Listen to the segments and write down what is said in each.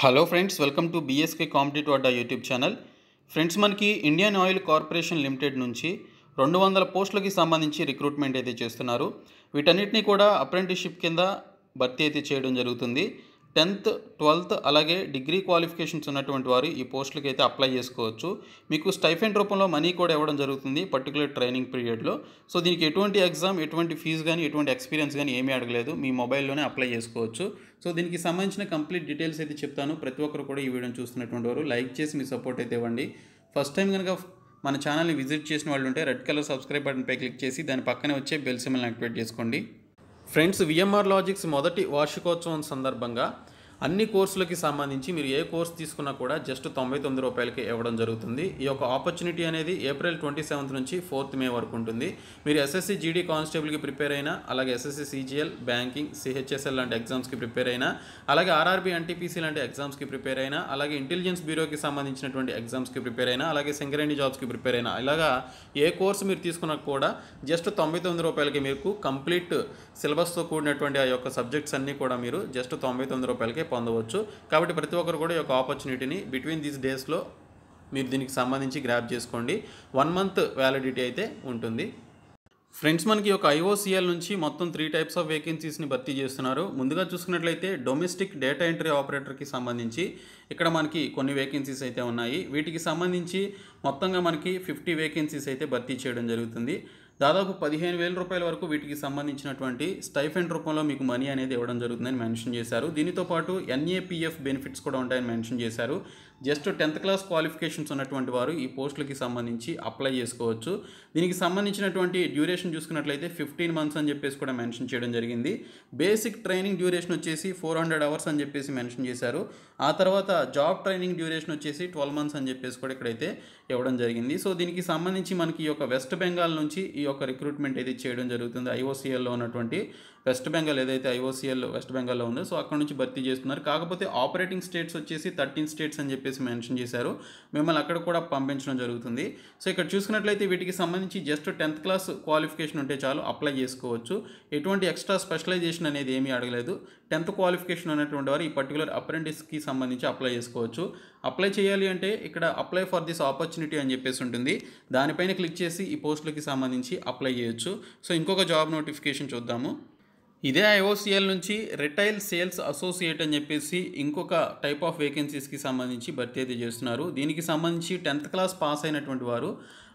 hello friends welcome to BSK competitive Adda YouTube channel friends మనకి Indian Oil Corporation Limited నుంచి రెండు వందల పోస్టులకి సంబంధించి రిక్రూట్మెంట్ అయితే చేస్తున్నారు వీటన్నిటిని కూడా అప్రెంటిస్షిప్ కింద భర్తీ అయితే చేయడం జరుగుతుంది టెన్త్ ట్వెల్త్ అలాగే డిగ్రీ క్వాలిఫికేషన్స్ ఉన్నటువంటి వారు ఈ పోస్టులకి అయితే అప్లై చేసుకోవచ్చు మీకు స్టైఫెంట్ రూపంలో మనీ కూడా ఇవ్వడం జరుగుతుంది పర్టికులర్ ట్రైనింగ్ పీరియడ్లో సో దీనికి ఎటువంటి ఎగ్జామ్ ఎటువంటి ఫీజు కానీ ఎటువంటి ఎక్స్పీరియన్స్ కానీ ఏమీ అడగలేదు మీ మొబైల్లోనే అప్లై చేసుకోవచ్చు సో దీనికి సంబంధించిన కంప్లీట్ డీటెయిల్స్ అయితే చెప్తాను ప్రతి ఒక్కరు కూడా ఈ వీడియోని చూస్తున్నటువంటి వారు లైక్ చేసి మీ సపోర్ట్ అయితే ఇవ్వండి ఫస్ట్ టైం కనుక మన ఛానల్ని విజిట్ చేసిన వాళ్ళు ఉంటే రెడ్ కలర్ సబ్స్క్రైబ్ బటన్పై క్లిక్ చేసి దాని పక్కనే వచ్చే బెల్ సిమ్మల్ని యాక్టివేట్ చేసుకోండి ఫ్రెండ్స్ విఎంఆర్ లాజిక్స్ మొదటి వార్షికోత్సవం సందర్భంగా అన్ని కోర్సులకి సంబంధించి మీరు ఏ కోర్స్ తీసుకున్నా కూడా జస్ట్ తొంభై తొమ్మిది రూపాయలకి ఇవ్వడం జరుగుతుంది ఈ యొక్క ఆపర్చునిటీ అనేది ఏప్రిల్ ట్వంటీ సెవెంత్ నుంచి ఫోర్త్ మే వరకు ఉంటుంది మీరు ఎస్ఎస్సి జీడీ కానిస్టేబుల్కి ప్రిపేర్ అయినా అలాగే ఎస్ఎస్సి సీజీఎల్ బ్యాంకింగ్ సిహెచ్ఎస్ఎల్ లాంటి ఎగ్జామ్స్కి ప్రిపేర్ అయినా అలాగే ఆర్ఆర్బీ ఎన్టీపీసీ లాంటి ఎగ్జామ్స్కి ప్రిపేర్ అయినా అలాగే ఇంటెలిజెన్స్ బ్యూరోకి సంబంధించినటువంటి ఎగ్జామ్స్కి ప్రిపేర్ అయినా అలాగే సింగరేణి జాబ్స్కి ప్రిపేర్ అయినా ఇలాగా ఏ కోర్సు మీరు తీసుకున్నా కూడా జస్ట్ తొంభై తొమ్మిది రూపాయలకి మీకు కంప్లీట్ సిలబస్తో కూడినటువంటి ఆ యొక్క సబ్జెక్ట్స్ అన్నీ కూడా మీరు జస్ట్ తొంభై తొమ్మిది రూపాయలకి పొందవచ్చు కాబట్టి ప్రతి ఒక్కరు కూడా ఈ యొక్క ఆపర్చునిటీని బిట్వీన్ దీస్ డేస్లో మీరు దీనికి సంబంధించి గ్రాప్ చేసుకోండి వన్ మంత్ వ్యాలిడిటీ అయితే ఉంటుంది ఫ్రెండ్స్ మనకి ఒక ఐఓసీఎల్ నుంచి మొత్తం త్రీ టైప్స్ ఆఫ్ వేకెన్సీస్ని భర్తీ చేస్తున్నారు ముందుగా చూసుకున్నట్లయితే డొమెస్టిక్ డేటా ఎంట్రీ ఆపరేటర్కి సంబంధించి ఇక్కడ మనకి కొన్ని వేకెన్సీస్ అయితే ఉన్నాయి వీటికి సంబంధించి మొత్తంగా మనకి ఫిఫ్టీ వేకెన్సీస్ అయితే భర్తీ చేయడం జరుగుతుంది దాదాపు పదిహేను వేల రూపాయల వరకు వీటికి సంబంధించినటువంటి స్టైఫెండ్ రూపంలో మీకు మనీ అనేది ఇవ్వడం జరుగుతుందని మెన్షన్ చేశారు దీనితో పాటు ఎన్ఏపిఎఫ్ బెనిఫిట్స్ కూడా ఉంటాయని మెన్షన్ చేశారు జస్ట్ టెన్త్ క్లాస్ క్వాలిఫికేషన్స్ ఉన్నటువంటి వారు ఈ పోస్టులకి సంబంధించి అప్లై చేసుకోవచ్చు దీనికి సంబంధించినటువంటి డ్యూరేషన్ చూసుకున్నట్లయితే ఫిఫ్టీన్ మంత్స్ అని చెప్పేసి కూడా మెన్షన్ చేయడం జరిగింది బేసిక్ ట్రైనింగ్ డ్యూరేషన్ వచ్చేసి ఫోర్ హండ్రెడ్ అవర్స్ అని చెప్పేసి మెన్షన్ చేశారు ఆ తర్వాత జాబ్ ట్రైనింగ్ డ్యూరేషన్ వచ్చేసి ట్వెల్వ్ మంత్స్ అని చెప్పేసి కూడా ఇక్కడైతే ఇవ్వడం జరిగింది సో దీనికి సంబంధించి మనకి ఈ యొక్క వెస్ట్ బెంగాల్ నుంచి ఈ యొక్క రిక్రూట్మెంట్ అయితే చేయడం జరుగుతుంది ఐఓసీఎల్లో ఉన్నటువంటి వెస్ట్ బెంగాల్ ఏదైతే ఐఓసీఎల్ వెస్ట్ బెంగాల్లో ఉందో సో అక్కడ నుంచి భర్తీ చేస్తున్నారు కాకపోతే ఆపరేటింగ్ స్టేట్స్ వచ్చేసి థర్టీన్ స్టేట్స్ అని చెప్పి చెప్పేసి మెన్షన్ చేశారు మిమ్మల్ని అక్కడ కూడా పంపించడం జరుగుతుంది సో ఇక్కడ చూసుకున్నట్లయితే వీటికి సంబంధించి జస్ట్ టెన్త్ క్లాస్ క్వాలిఫికేషన్ ఉంటే చాలు అప్లై చేసుకోవచ్చు ఎటువంటి ఎక్స్ట్రా స్పెషలైజేషన్ అనేది ఏమీ అడగలేదు టెన్త్ క్వాలిఫికేషన్ ఉన్నటువంటి వారు ఈ పర్టికులర్ అప్రెంటిస్కి సంబంధించి అప్లై చేసుకోవచ్చు అప్లై చేయాలి అంటే ఇక్కడ అప్లై ఫర్ దిస్ ఆపర్చునిటీ అని చెప్పేసి ఉంటుంది దానిపైన క్లిక్ చేసి ఈ పోస్టులకి సంబంధించి అప్లై చేయొచ్చు సో ఇంకొక జాబ్ నోటిఫికేషన్ చూద్దాము ఇదే ఐఓసిఎల్ నుంచి రిటైల్ సేల్స్ అసోసియేట్ అని చెప్పేసి ఇంకొక టైప్ ఆఫ్ వేకెన్సీస్కి సంబంధించి భర్తీ అయితే చేస్తున్నారు దీనికి సంబంధించి టెన్త్ క్లాస్ పాస్ అయినటువంటి వారు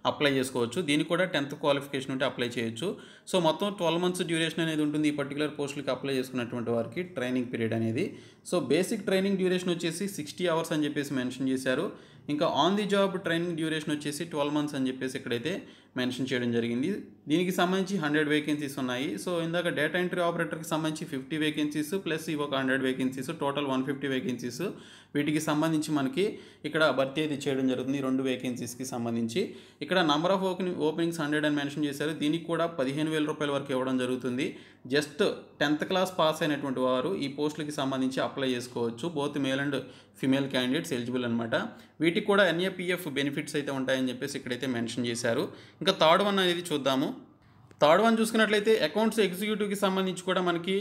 అప్లై చేసుకోవచ్చు దీనికి కూడా టెన్త్ క్వాలిఫికేషన్ ఉంటే అప్లై చేయొచ్చు సో మొత్తం ట్వెల్వ్ మంత్స్ డ్యూరేషన్ అనేది ఉంటుంది ఈ పర్టికులర్ పోస్టులకి అప్లై చేసుకున్నటువంటి వారికి ట్రైనింగ్ పీరియడ్ అనేది సో బేసిక్ ట్రైనింగ్ డ్యూరేషన్ వచ్చేసి సిక్స్టీ అవర్స్ అని చెప్పేసి మెన్షన్ చేశారు ఇంకా on the job training duration వచ్చేసి ట్వెల్వ్ మంత్స్ అని చెప్పేసి ఇక్కడైతే మెన్షన్ చేయడం జరిగింది దీనికి సంబంధించి హండ్రెడ్ వేకెన్సీస్ ఉన్నాయి సో ఇందాక డేటా ఎంట్రీ ఆపరేటర్కి సంబంధించి ఫిఫ్టీ వేకెన్సీస్ ప్లస్ ఇవి ఒక hundred vacancies total one fifty vacancies వీటికి సంబంధించి మనకి ఇక్కడ భర్తీ అయితే చేయడం జరుగుతుంది రెండు వేకెన్సీస్కి సంబంధించి ఇక్కడ number of opening openings hundred అని మెన్షన్ చేశారు దీనికి కూడా పదిహేను వేల రూపాయల వరకు ఇవ్వడం జరుగుతుంది జస్ట్ టెన్త్ క్లాస్ పాస్ అయినటువంటి వారు ఈ పోస్టులకి సంబంధించి అప్లై చేసుకోవచ్చు both male and female candidates eligible అనమాట వీటికి కూడా ఎన్ఏపిఎఫ్ బెనిఫిట్స్ అయితే ఉంటాయని చెప్పేసి ఇక్కడైతే మెన్షన్ చేశారు ఇంకా థర్డ్ వన్ అనేది చూద్దాము థర్డ్ వన్ చూసుకున్నట్లయితే అకౌంట్స్ ఎగ్జిక్యూటివ్కి సంబంధించి కూడా మనకి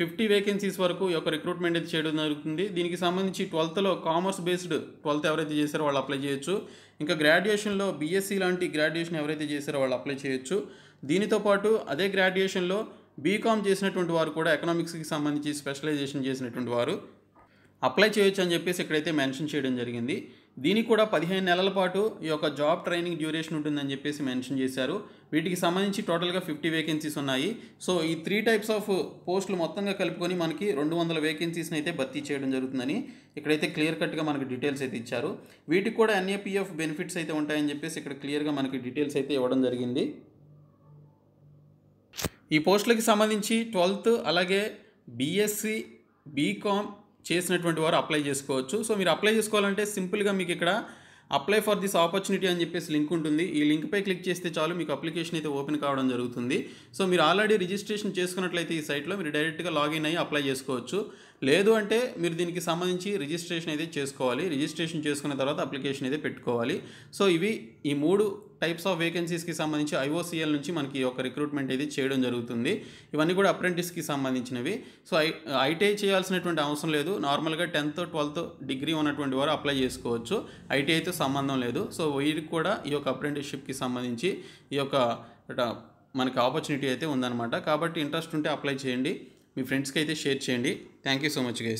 ఫిఫ్టీ వేకెన్సీస్ వరకు యొక్క రిక్రూట్మెంట్ అయితే చేయడం జరుగుతుంది దీనికి సంబంధించి ట్వెల్త్లో కామర్స్ బేస్డ్ ట్వెల్త్ ఎవరైతే చేశారో వాళ్ళు అప్లై చేయొచ్చు ఇంకా గ్రాడ్యుయేషన్లో బీఎస్సీ లాంటి గ్రాడ్యుయేషన్ ఎవరైతే చేశారో వాళ్ళు అప్లై చేయొచ్చు దీనితో పాటు అదే గ్రాడ్యుయేషన్లో బీకామ్ చేసినటువంటి వారు కూడా ఎకనామిక్స్కి సంబంధించి స్పెషలైజేషన్ చేసినటువంటి వారు అప్లై చేయొచ్చు అని చెప్పేసి ఇక్కడైతే మెన్షన్ చేయడం జరిగింది దీనికి కూడా పదిహేను నెలల పాటు ఈ యొక్క జాబ్ ట్రైనింగ్ డ్యూరేషన్ ఉంటుందని చెప్పేసి మెన్షన్ చేశారు వీటికి సంబంధించి టోటల్గా ఫిఫ్టీ వేకెన్సీస్ ఉన్నాయి సో ఈ త్రీ టైప్స్ ఆఫ్ పోస్టులు మొత్తంగా కలుపుకొని మనకి రెండు వందల వేకెన్సీస్ని అయితే భర్తీ చేయడం జరుగుతుందని ఇక్కడైతే క్లియర్ కట్గా మనకి డీటెయిల్స్ అయితే ఇచ్చారు వీటికి కూడా ఎన్ఏపిఎఫ్ బెనిఫిట్స్ అయితే ఉంటాయని చెప్పేసి ఇక్కడ క్లియర్గా మనకి డీటెయిల్స్ అయితే ఇవ్వడం జరిగింది ఈ పోస్టులకి సంబంధించి ట్వెల్త్ అలాగే బీఎస్సీ బీకామ్ చేసినటువంటి వారు అప్లై చేసుకోవచ్చు సో మీరు అప్లై చేసుకోవాలంటే సింపుల్గా మీకు ఇక్కడ అప్లై ఫర్ దిస్ ఆపర్చునిటీ అని చెప్పేసి లింక్ ఉంటుంది ఈ లింక్పై క్లిక్ చేస్తే చాలు మీకు అప్లికేషన్ అయితే ఓపెన్ కావడం జరుగుతుంది సో మీరు ఆల్రెడీ రిజిస్ట్రేషన్ చేసుకున్నట్లయితే ఈ సైట్లో మీరు డైరెక్ట్గా లాగిన్ అయ్యి అప్లై చేసుకోవచ్చు లేదు అంటే మీరు దీనికి సంబంధించి రిజిస్ట్రేషన్ అయితే చేసుకోవాలి రిజిస్ట్రేషన్ చేసుకున్న తర్వాత అప్లికేషన్ అయితే పెట్టుకోవాలి సో ఇవి ఈ మూడు టైప్స్ ఆఫ్ వేకెన్సీస్కి సంబంధించి ఐఓసీఎల్ నుంచి మనకి ఒక రిక్రూట్మెంట్ అయితే చేయడం జరుగుతుంది ఇవన్నీ కూడా అప్రెంటిస్కి సంబంధించినవి సో ఐ ఐటీఐ చేయాల్సినటువంటి అవసరం లేదు నార్మల్గా టెన్త్ ట్వెల్త్ డిగ్రీ ఉన్నటువంటి వారు అప్లై చేసుకోవచ్చు ఐటీఐతో సంబంధం లేదు సో వీరికి కూడా ఈ యొక్క అప్రెంటిస్షిప్కి సంబంధించి ఈ యొక్క మనకి ఆపర్చునిటీ అయితే ఉందన్నమాట కాబట్టి ఇంట్రెస్ట్ ఉంటే అప్లై చేయండి మీ ఫ్రెండ్స్కి అయితే షేర్ చేయండి thank you so much guys